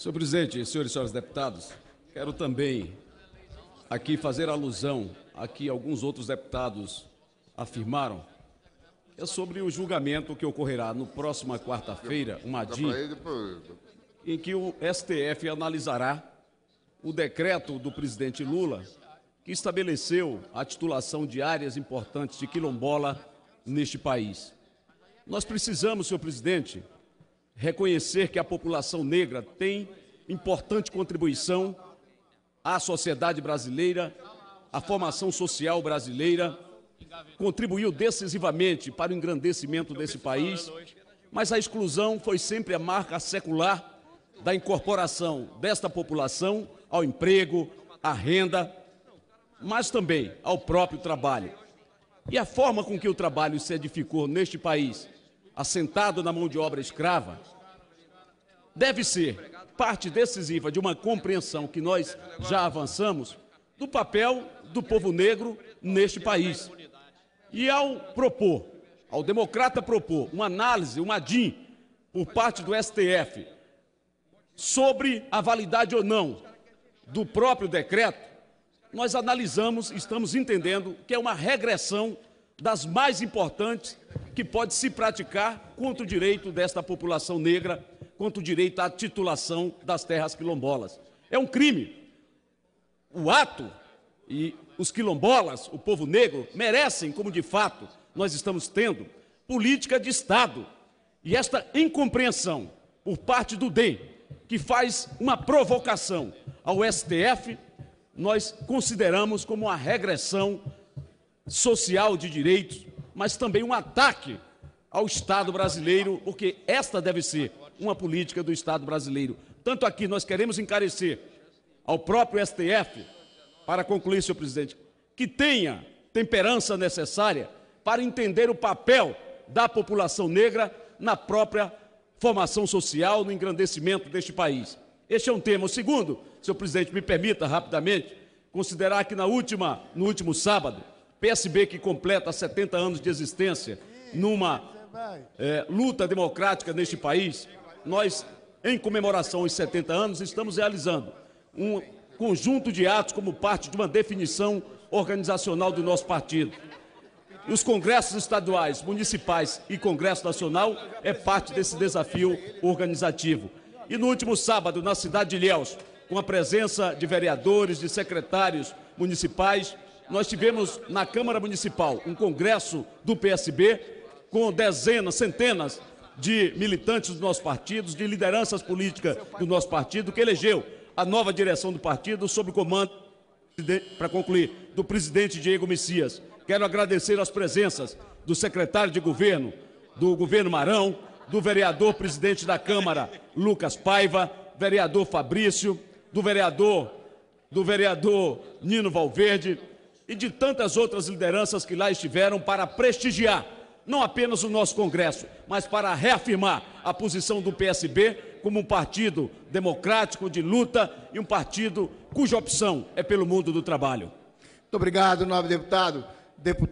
Senhor presidente, senhores e senhoras deputados, quero também aqui fazer alusão a que alguns outros deputados afirmaram. É sobre o julgamento que ocorrerá no próxima quarta-feira, uma dia, em que o STF analisará o decreto do presidente Lula que estabeleceu a titulação de áreas importantes de quilombola neste país. Nós precisamos, senhor presidente, reconhecer que a população negra tem importante contribuição à sociedade brasileira, à formação social brasileira, contribuiu decisivamente para o engrandecimento desse país, mas a exclusão foi sempre a marca secular da incorporação desta população ao emprego, à renda, mas também ao próprio trabalho. E a forma com que o trabalho se edificou neste país assentado na mão de obra escrava, deve ser parte decisiva de uma compreensão que nós já avançamos do papel do povo negro neste país. E ao propor, ao democrata propor uma análise, uma DIN, por parte do STF, sobre a validade ou não do próprio decreto, nós analisamos, estamos entendendo que é uma regressão das mais importantes que pode se praticar contra o direito desta população negra, contra o direito à titulação das terras quilombolas. É um crime. O ato e os quilombolas, o povo negro, merecem, como de fato nós estamos tendo, política de Estado. E esta incompreensão por parte do DEM, que faz uma provocação ao STF, nós consideramos como uma regressão social de direitos mas também um ataque ao Estado brasileiro, porque esta deve ser uma política do Estado brasileiro. Tanto aqui nós queremos encarecer ao próprio STF, para concluir, senhor presidente, que tenha temperança necessária para entender o papel da população negra na própria formação social, no engrandecimento deste país. Este é um tema. O segundo, senhor presidente, me permita rapidamente considerar que na última, no último sábado, PSB que completa 70 anos de existência numa é, luta democrática neste país, nós, em comemoração aos 70 anos, estamos realizando um conjunto de atos como parte de uma definição organizacional do nosso partido. Os congressos estaduais, municipais e Congresso Nacional é parte desse desafio organizativo. E no último sábado, na cidade de Ilhéus, com a presença de vereadores, de secretários municipais, nós tivemos na Câmara Municipal um congresso do PSB com dezenas, centenas de militantes dos nossos partidos, de lideranças políticas do nosso partido, que elegeu a nova direção do partido sob o comando, para concluir, do presidente Diego Messias. Quero agradecer as presenças do secretário de governo, do governo Marão, do vereador presidente da Câmara, Lucas Paiva, vereador Fabrício, do vereador, do vereador Nino Valverde, e de tantas outras lideranças que lá estiveram para prestigiar não apenas o nosso Congresso, mas para reafirmar a posição do PSB como um partido democrático de luta e um partido cuja opção é pelo mundo do trabalho. Muito obrigado, nobre deputado. Deputado